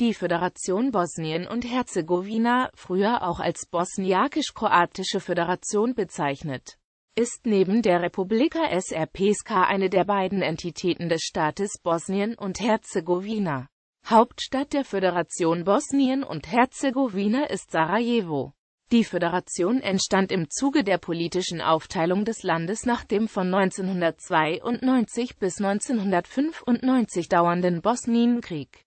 Die Föderation Bosnien und Herzegowina, früher auch als Bosniakisch-Kroatische Föderation bezeichnet, ist neben der Republika Srpska eine der beiden Entitäten des Staates Bosnien und Herzegowina. Hauptstadt der Föderation Bosnien und Herzegowina ist Sarajevo. Die Föderation entstand im Zuge der politischen Aufteilung des Landes nach dem von 1992 bis 1995 dauernden Bosnienkrieg.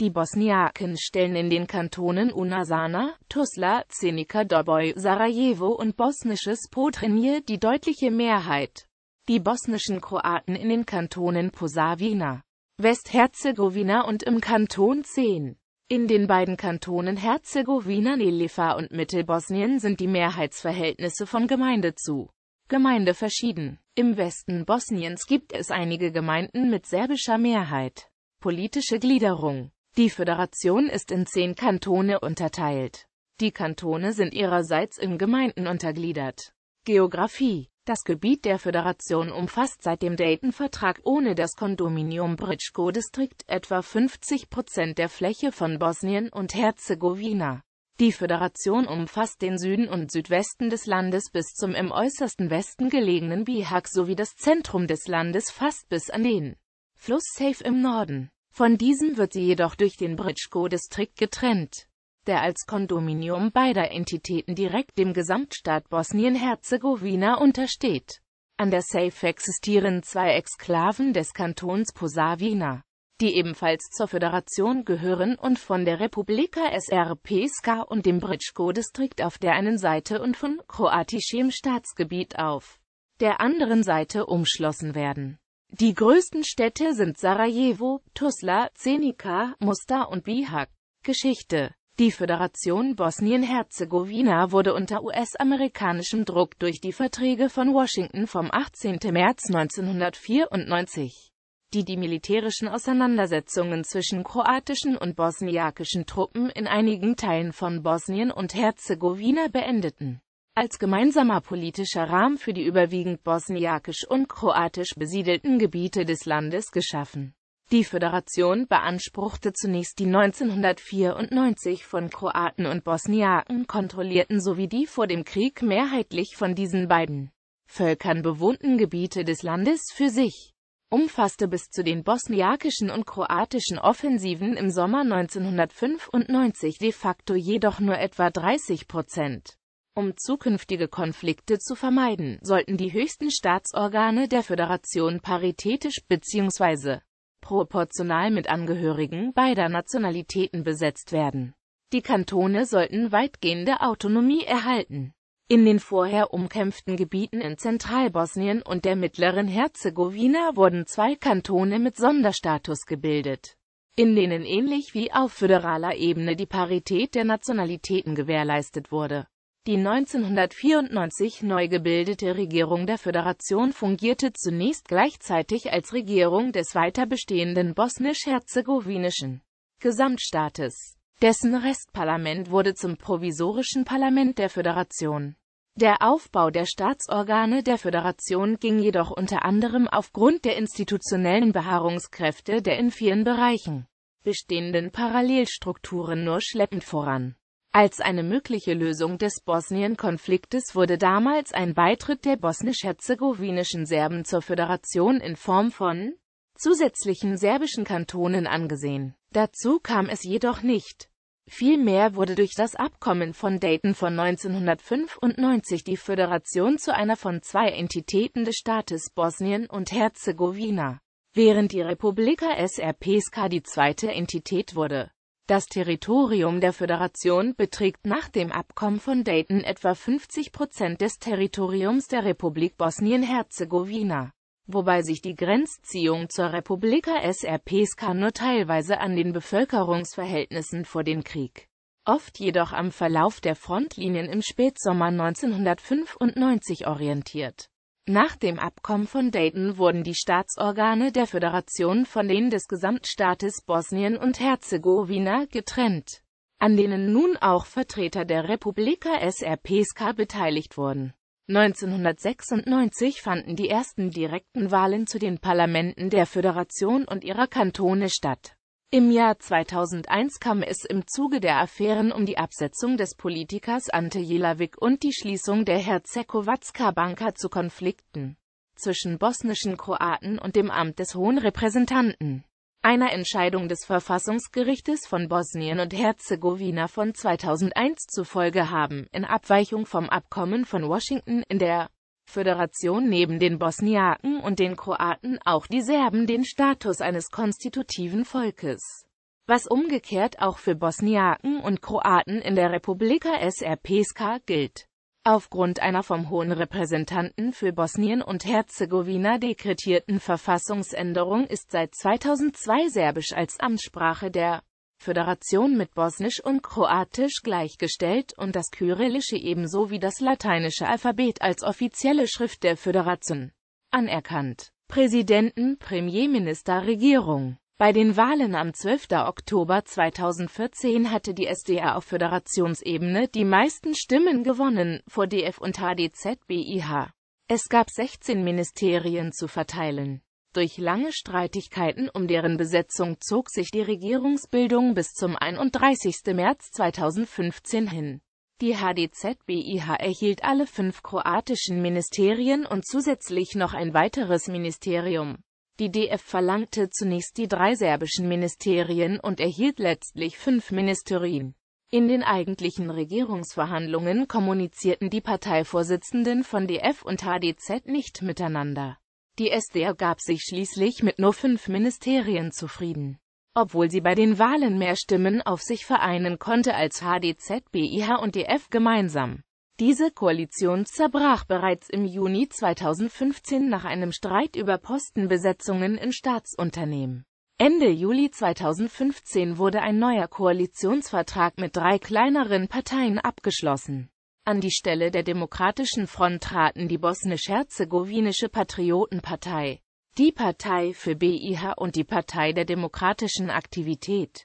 Die Bosniaken stellen in den Kantonen Unasana, Tuzla, Zenica Doboj, Sarajevo und bosnisches Podrinje die deutliche Mehrheit. Die bosnischen Kroaten in den Kantonen Posavina, Westherzegowina und im Kanton 10. In den beiden Kantonen Herzegowina, Nelifa und Mittelbosnien sind die Mehrheitsverhältnisse von Gemeinde zu Gemeinde verschieden. Im Westen Bosniens gibt es einige Gemeinden mit serbischer Mehrheit. Politische Gliederung die Föderation ist in zehn Kantone unterteilt. Die Kantone sind ihrerseits in Gemeinden untergliedert. Geografie Das Gebiet der Föderation umfasst seit dem Dayton-Vertrag ohne das Kondominium Britschko-Distrikt etwa 50 Prozent der Fläche von Bosnien und Herzegowina. Die Föderation umfasst den Süden und Südwesten des Landes bis zum im äußersten Westen gelegenen Bihak sowie das Zentrum des Landes fast bis an den Fluss Safe im Norden. Von diesem wird sie jedoch durch den Britschko-Distrikt getrennt, der als Kondominium beider Entitäten direkt dem Gesamtstaat Bosnien-Herzegowina untersteht. An der Safe existieren zwei Exklaven des Kantons Posavina, die ebenfalls zur Föderation gehören und von der Republika Srpska und dem Britschko-Distrikt auf der einen Seite und von kroatischem Staatsgebiet auf der anderen Seite umschlossen werden die größten Städte sind Sarajevo, Tuzla, Zenica, Mostar und Bihak. Geschichte Die Föderation Bosnien-Herzegowina wurde unter US-amerikanischem Druck durch die Verträge von Washington vom 18. März 1994, die die militärischen Auseinandersetzungen zwischen kroatischen und bosniakischen Truppen in einigen Teilen von Bosnien und Herzegowina beendeten als gemeinsamer politischer Rahmen für die überwiegend bosniakisch und kroatisch besiedelten Gebiete des Landes geschaffen. Die Föderation beanspruchte zunächst die 1994 von Kroaten und Bosniaken kontrollierten sowie die vor dem Krieg mehrheitlich von diesen beiden Völkern bewohnten Gebiete des Landes für sich, umfasste bis zu den bosniakischen und kroatischen Offensiven im Sommer 1995 de facto jedoch nur etwa 30 Prozent. Um zukünftige Konflikte zu vermeiden, sollten die höchsten Staatsorgane der Föderation paritätisch bzw. proportional mit Angehörigen beider Nationalitäten besetzt werden. Die Kantone sollten weitgehende Autonomie erhalten. In den vorher umkämpften Gebieten in Zentralbosnien und der mittleren Herzegowina wurden zwei Kantone mit Sonderstatus gebildet, in denen ähnlich wie auf föderaler Ebene die Parität der Nationalitäten gewährleistet wurde. Die 1994 neu gebildete Regierung der Föderation fungierte zunächst gleichzeitig als Regierung des weiter bestehenden bosnisch-herzegowinischen Gesamtstaates. Dessen Restparlament wurde zum provisorischen Parlament der Föderation. Der Aufbau der Staatsorgane der Föderation ging jedoch unter anderem aufgrund der institutionellen Beharrungskräfte der in vielen Bereichen bestehenden Parallelstrukturen nur schleppend voran als eine mögliche Lösung des Bosnien-Konfliktes wurde damals ein Beitritt der bosnisch-herzegowinischen Serben zur Föderation in Form von zusätzlichen serbischen Kantonen angesehen. Dazu kam es jedoch nicht. Vielmehr wurde durch das Abkommen von Dayton von 1995 die Föderation zu einer von zwei Entitäten des Staates Bosnien und Herzegowina, während die Republika SRPska die zweite Entität wurde das Territorium der Föderation beträgt nach dem Abkommen von Dayton etwa 50 Prozent des Territoriums der Republik Bosnien-Herzegowina, wobei sich die Grenzziehung zur Republika Srpska nur teilweise an den Bevölkerungsverhältnissen vor dem Krieg, oft jedoch am Verlauf der Frontlinien im Spätsommer 1995 orientiert nach dem Abkommen von Dayton wurden die Staatsorgane der Föderation von denen des Gesamtstaates Bosnien und Herzegowina getrennt, an denen nun auch Vertreter der Republika Srpska beteiligt wurden. 1996 fanden die ersten direkten Wahlen zu den Parlamenten der Föderation und ihrer Kantone statt im Jahr 2001 kam es im Zuge der Affären um die Absetzung des Politikers Ante Jelavik und die Schließung der Herzegowatska-Banka zu Konflikten zwischen bosnischen Kroaten und dem Amt des Hohen Repräsentanten. Einer Entscheidung des Verfassungsgerichtes von Bosnien und Herzegowina von 2001 zufolge haben, in Abweichung vom Abkommen von Washington in der Föderation neben den Bosniaken und den Kroaten auch die Serben den Status eines konstitutiven Volkes, was umgekehrt auch für Bosniaken und Kroaten in der Republika Srpska gilt. Aufgrund einer vom Hohen Repräsentanten für Bosnien und Herzegowina dekretierten Verfassungsänderung ist seit 2002 Serbisch als Amtssprache der Föderation mit Bosnisch und Kroatisch gleichgestellt und das Kyrillische ebenso wie das lateinische Alphabet als offizielle Schrift der Föderation anerkannt. Präsidenten, Premierminister, Regierung bei den Wahlen am 12. Oktober 2014 hatte die SDA auf Föderationsebene die meisten Stimmen gewonnen, vor DF und HDZBIH. Es gab 16 Ministerien zu verteilen. Durch lange Streitigkeiten um deren Besetzung zog sich die Regierungsbildung bis zum 31. März 2015 hin. Die HDZ-BIH erhielt alle fünf kroatischen Ministerien und zusätzlich noch ein weiteres Ministerium. Die DF verlangte zunächst die drei serbischen Ministerien und erhielt letztlich fünf Ministerien. In den eigentlichen Regierungsverhandlungen kommunizierten die Parteivorsitzenden von DF und HDZ nicht miteinander. Die SDR gab sich schließlich mit nur fünf Ministerien zufrieden. Obwohl sie bei den Wahlen mehr Stimmen auf sich vereinen konnte als HDZ, BIH und DF gemeinsam. Diese Koalition zerbrach bereits im Juni 2015 nach einem Streit über Postenbesetzungen in Staatsunternehmen. Ende Juli 2015 wurde ein neuer Koalitionsvertrag mit drei kleineren Parteien abgeschlossen. An die Stelle der Demokratischen Front traten die bosnisch-herzegowinische Patriotenpartei, die Partei für BiH und die Partei der demokratischen Aktivität.